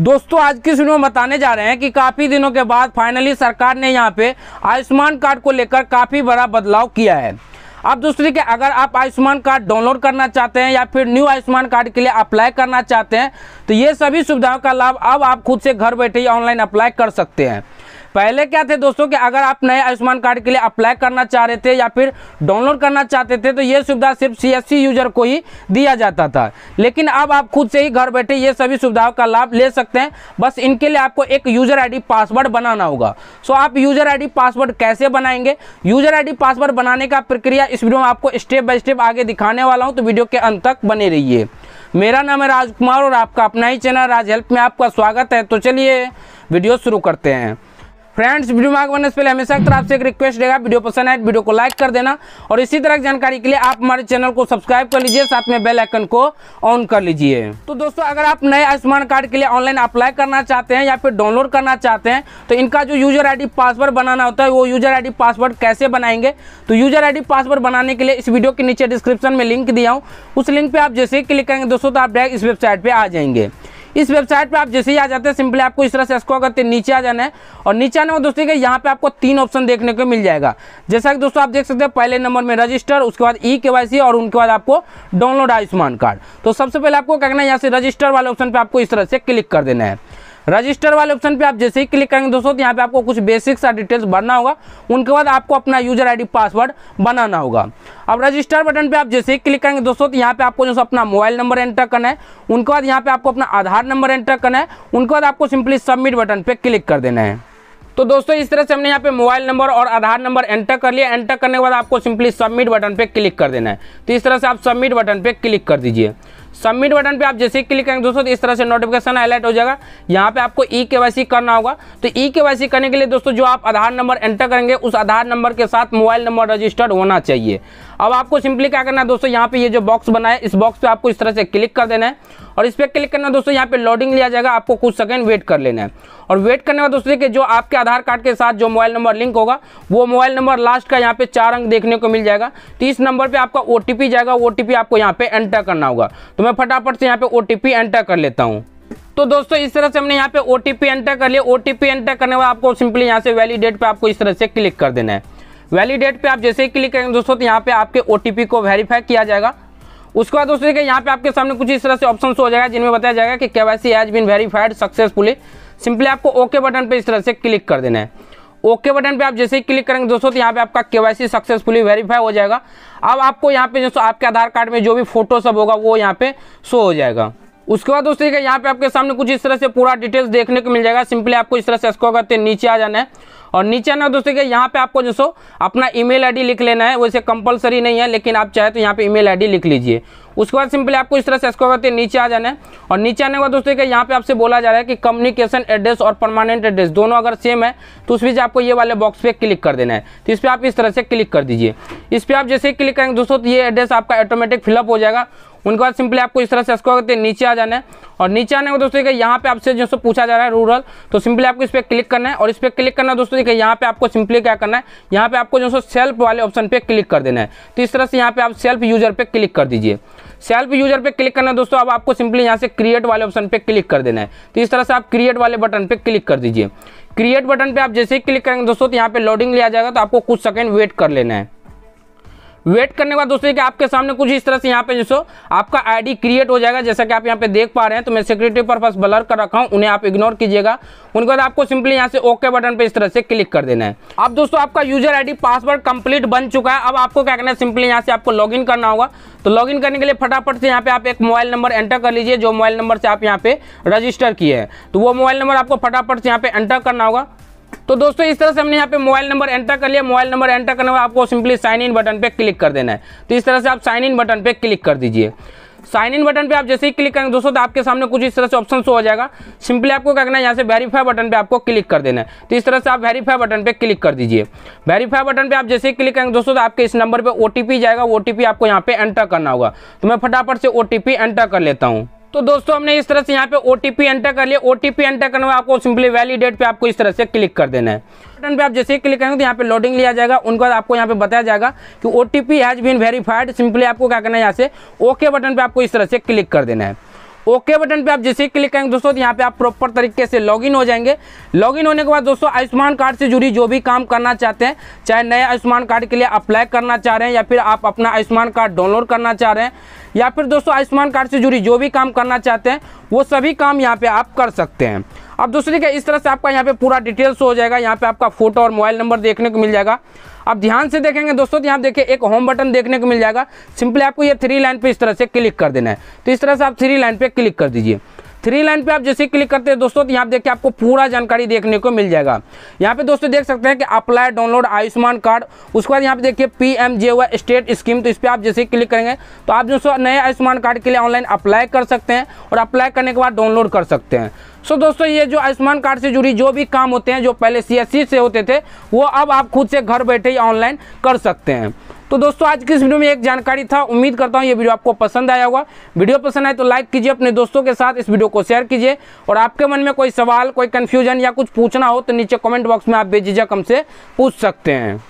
दोस्तों आज की सुनो बताने जा रहे हैं कि काफ़ी दिनों के बाद फाइनली सरकार ने यहाँ पे आयुष्मान कार्ड को लेकर काफ़ी बड़ा बदलाव किया है अब दूसरी के अगर आप आयुष्मान कार्ड डाउनलोड करना चाहते हैं या फिर न्यू आयुष्मान कार्ड के लिए अप्लाई करना चाहते हैं तो ये सभी सुविधाओं का लाभ अब आप खुद से घर बैठे ही ऑनलाइन अप्लाई कर सकते हैं पहले क्या थे दोस्तों कि अगर आप नए आयुष्मान कार्ड के लिए अप्लाई करना चाह रहे थे या फिर डाउनलोड करना चाहते थे तो ये सुविधा सिर्फ सी यूजर को ही दिया जाता था लेकिन अब आप खुद से ही घर बैठे ये सभी सुविधाओं का लाभ ले सकते हैं बस इनके लिए आपको एक यूजर आईडी पासवर्ड बनाना होगा सो आप यूजर आई पासवर्ड कैसे बनाएंगे यूजर आई पासवर्ड बनाने का प्रक्रिया इस वीडियो में आपको स्टेप बाय स्टेप आगे दिखाने वाला हूँ तो वीडियो के अंत तक बने रहिए मेरा नाम है राजकुमार और आपका अपना ही चैनल राज हेल्प में आपका स्वागत है तो चलिए वीडियो शुरू करते हैं फ्रेंड्स वीडियो में आगे से पहले हमेशा की तरफ से एक रिक्वेस्ट रहेगा वीडियो पसंद आए तो वीडियो को लाइक कर देना और इसी तरह की जानकारी के लिए आप हमारे चैनल को सब्सक्राइब कर लीजिए साथ में बेल आइकन को ऑन कर लीजिए तो दोस्तों अगर आप नए आयुष्मान कार्ड के लिए ऑनलाइन अप्लाई करना चाहते हैं या फिर डाउनलोड करना चाहते हैं तो इनका जो यूजर आई पासवर्ड बनाना होता है वो यूजर आई पासवर्ड कैसे बनाएंगे तो यूजर आई पासवर्ड बनाने के लिए इस वीडियो के नीचे डिस्क्रिप्शन में लिंक दिया हूँ उस लिंक पर आप जैसे ही क्लिक करेंगे दोस्तों तो आप डायरेक्ट इस वेबसाइट पर आ जाएंगे इस वेबसाइट पर आप जैसे ही आ जाते हैं सिंपली आपको इस तरह से स्क्रॉल करते नीचे आ जाना है और नीचे आने में दोस्तों यहाँ पे आपको तीन ऑप्शन देखने को मिल जाएगा जैसा कि दोस्तों आप देख सकते हैं पहले नंबर में रजिस्टर उसके बाद ई के और उनके बाद आपको डाउनलोड आयुष्मान कार्ड तो सबसे पहले आपको क्या करना है यहाँ से रजिस्टर वाले ऑप्शन पर आपको इस तरह से क्लिक कर देना है रजिस्टर वाले ऑप्शन पे आप जैसे ही क्लिक करेंगे दोस्तों तो यहाँ पे आपको कुछ बेसिक्स और डिटेल्स भरना होगा उनके बाद आपको अपना यूजर आईडी पासवर्ड बनाना होगा अब रजिस्टर बटन पे आप जैसे ही क्लिक करेंगे दोस्तों तो यहाँ पे आपको जो अपना मोबाइल नंबर एंटर करना है उनके बाद यहाँ पे आपको अपना आधार नंबर एंटर करना है उनके बाद आपको सिंपली सबमिट बटन पर क्लिक कर देना है तो दोस्तों इस तरह से हमने यहाँ पे मोबाइल नंबर और आधार नंबर एंटर कर लिया एंटर करने के बाद आपको सिंपली सबमिट बटन पे क्लिक कर देना है तो इस तरह से आप सबमिट बटन पे क्लिक कर दीजिए सबमिट बटन पे आप जैसे ही क्लिक करेंगे दोस्तों तो इस तरह से नोटिफिकेशन हाईलाइट हो जाएगा यहाँ पे आपको ई के करना होगा तो ई के करने के लिए दोस्तों जो आप आधार नंबर एंटर करेंगे उस आधार नंबर के साथ मोबाइल नंबर रजिस्टर्ड होना चाहिए अब आपको सिंपली क्या करना है दोस्तों यहाँ पे ये जो बॉक्स बना है इस बॉक्स पे आपको इस तरह से क्लिक कर देना है और इस पर क्लिक करना है दोस्तों यहाँ पे लोडिंग लिया जाएगा आपको कुछ सेकंड वेट कर लेना है और वेट करने का दोस्तों कि जो आपके आधार कार्ड के साथ जो मोबाइल नंबर लिंक होगा वो मोबाइल नंबर लास्ट का यहाँ पे चार अंक देखने को मिल जाएगा तो इस नंबर पर आपका ओ जाएगा ओ आपको यहाँ पे एंटर करना होगा तो तो मैं फटाफट से यहाँ पे ओ एंटर कर लेता हूँ तो दोस्तों इस तरह से हमने यहाँ पे ओ एंटर कर लिया ओ एंटर करने के बाद आपको सिंपली यहाँ से वैलीडेट पे आपको इस तरह से क्लिक कर देना है वैलीडेट पे आप जैसे ही क्लिक करेंगे दोस्तों तो यहाँ पे आपके ओ को वेरीफाई किया जाएगा उसके बाद दोस्तों देखिए यहाँ पे आपके सामने कुछ इस तरह से ऑप्शन हो जाएगा जिनमें बताया जाएगा कि K Y has been verified successfully simply आपको ओके बटन पर इस तरह से क्लिक कर देना है ओके बटन पे आप जैसे ही क्लिक करेंगे दोस्तों तो यहाँ पे आपका केवाईसी सक्सेसफुली वेरीफाई हो जाएगा अब आपको यहाँ पे दोस्तों आपके आधार कार्ड में जो भी फोटो सब होगा वो यहाँ पे शो हो जाएगा उसके बाद दोस्तों यहाँ पे आपके सामने कुछ इस तरह से पूरा डिटेल्स देखने को मिल जाएगा सिंपली आपको इस तरह से स्क्रॉल करते नीचे आ जाना है और नीचे आना दोस्तों यहाँ पे आपको जो सो अपना ईमेल आईडी लिख लेना है वैसे कंपलसरी नहीं है लेकिन आप चाहे तो यहाँ पे ईमेल आईडी लिख लीजिए उसके बाद सिंपली आपको इस तरह से स्क्रॉल करते नीचे आ जाना है और नीचे आने के बाद दोस्तों यहाँ पे आपसे बोला जा रहा है कि कम्युनिकेशन एड्रेस और परमानेंट एड्रेस दोनों अगर सेम है तो उस बीच आपको ये वाले बॉक्स पे क्लिक कर देना है तो इस पर आप इस तरह से क्लिक कर दीजिए इस पर आप जैसे ही क्लिक करेंगे दोस्तों तो ये एड्रेस आपका ऑटोमेटिक फिलअप हो जाएगा उनके बाद सिंपली आपको इस तरह से स्क्रॉल करते हैं नीचे आ जाना है और नीचे आने को दोस्तों देखिए यहाँ पे आपसे जो पूछा जा रहा है रूरल तो सिंपली आपको इस पर क्लिक करना है और इस पर क्लिक करना दोस्तों देखिए यहाँ पे आपको सिंपली क्या करना है यहाँ पे आपको जो सेल्फ वाले ऑप्शन पे क्लिक कर देना है तो इस तरह से यहाँ पे आप सेल्फ यूजर पे क्लिक कर दीजिए सेल्फ यूजर पे क्लिक करना है दोस्तों अब आपको सिंपली यहाँ से क्रिएट वाले ऑप्शन पे क्लिक कर देना है तो इस तरह से आप क्रिएट वाले बटन पे क्लिक कर दीजिए क्रिएट बटन पे आप जैसे ही क्लिक करेंगे दोस्तों तो यहाँ पे लोडिंग लिया जाएगा तो आपको कुछ सेकंड वेट कर लेना है वेट करने के बाद दोस्तों कि आपके सामने कुछ इस तरह से यहाँ पे जो आपका आईडी क्रिएट हो जाएगा जैसा कि आप यहाँ पे देख पा रहे हैं तो मैं सिक्योरिटी पर्पज ब्लर कर रखा हूँ उन्हें आप इग्नोर कीजिएगा उनके बाद आपको सिंपली यहाँ से ओके बटन पे इस तरह से क्लिक कर देना है अब दोस्तों आपका यूजर आई पासवर्ड कंप्लीट बन चुका है अब आपको क्या करना है सिंपली यहाँ से आपको लॉग करना होगा तो लॉग करने के लिए फटाफट से यहाँ पे आप एक मोबाइल नंबर एंटर कर लीजिए जो मोबाइल नंबर से आप यहाँ पे रजिस्टर किए हैं तो वो मोबाइल नंबर आपको फटाफट से यहाँ पे एंटर करना होगा तो दोस्तों इस तरह से हमने यहाँ पे मोबाइल नंबर एंटर कर लिया मोबाइल नंबर एंटर करने में आपको सिंपली साइन इन बटन पे क्लिक कर देना है तो इस तरह से आप साइन इन बटन पे क्लिक कर दीजिए साइन इन बटन पे आप जैसे ही क्लिक करेंगे दोस्तों तो आपके सामने कुछ इस तरह से ऑप्शन शो हो जाएगा सिंपली आपको क्या करना है यहाँ से वेरीफाई बटन पे आपको क्लिक कर देना है तो इस तरह से आप वेरीफाई बटन पे क्लिक कर दीजिए वेरीफाई बटन पे आप जैसे ही क्लिक करेंगे दोस्तों तो आपके इस नंबर पर ओ जाएगा ओ आपको यहाँ पे एंटर करना होगा तो मैं फटाफट से ओ एंटर कर लेता हूँ तो दोस्तों हमने इस तरह से यहाँ पे ओ एंटर कर लिया ओ एंटर करने में आपको सिंपली वैलिडेट पे आपको इस तरह से क्लिक कर देना है बटन पे आप जैसे ही क्लिक करेंगे तो यहाँ पे लोडिंग लिया जाएगा उनके बाद आपको यहाँ पे बताया जाएगा कि O T P has been verified simply आपको क्या करना है यहाँ से ओके बटन पे आपको इस तरह से क्लिक कर देना है ओके बटन पे आप जैसे क्लिक करेंगे दोस्तों यहाँ पे आप प्रॉपर तरीके से लॉगिन हो जाएंगे लॉगिन होने के बाद दोस्तों आयुष्मान कार्ड से जुड़ी जो भी काम करना चाहते हैं चाहे नए आयुष्मान कार्ड के लिए अप्लाई करना चाह रहे हैं या फिर आप अपना आयुष्मान कार्ड डाउनलोड करना चाह रहे हैं या फिर दोस्तों आयुष्मान कार्ड से जुड़ी जो भी काम करना चाहते हैं वो सभी काम यहाँ पर आप कर सकते हैं अब दोस्तों देखिए इस तरह से आपका यहाँ पे पूरा डिटेल्स हो जाएगा यहाँ पे आपका फोटो और मोबाइल नंबर देखने को मिल जाएगा अब ध्यान से देखेंगे दोस्तों तो यहाँ देखिए एक होम बटन देखने को मिल जाएगा सिंपली आपको ये थ्री लाइन पे इस तरह से क्लिक कर देना है तो इस तरह से आप थ्री लाइन पे क्लिक कर दीजिए थ्री लाइन पे आप जैसे क्लिक करते हैं दोस्तों तो यहाँ देखिए आपको पूरा जानकारी देखने को मिल जाएगा यहाँ पे दोस्तों देख सकते हैं कि अप्लाई डाउनलोड आयुष्मान कार्ड उसके बाद यहाँ पे देखिए P M J Y state scheme तो इस पर आप जैसे क्लिक करेंगे तो आप दोस्तों नए आयुष्मान कार्ड के लिए ऑनलाइन अप्लाई कर सकते हैं और अप्लाई करने के बाद डाउनलोड कर सकते हैं सो so, दोस्तों ये जो आयुष्मान कार्ड से जुड़ी जो भी काम होते हैं जो पहले सी e से होते थे वो अब आप खुद से घर बैठे ही ऑनलाइन कर सकते हैं तो दोस्तों आज की इस वीडियो में एक जानकारी था उम्मीद करता हूँ ये वीडियो आपको पसंद आया होगा वीडियो पसंद आए तो लाइक कीजिए अपने दोस्तों के साथ इस वीडियो को शेयर कीजिए और आपके मन में कोई सवाल कोई कन्फ्यूजन या कुछ पूछना हो तो नीचे कॉमेंट बॉक्स में आप बेझिझक हमसे पूछ सकते हैं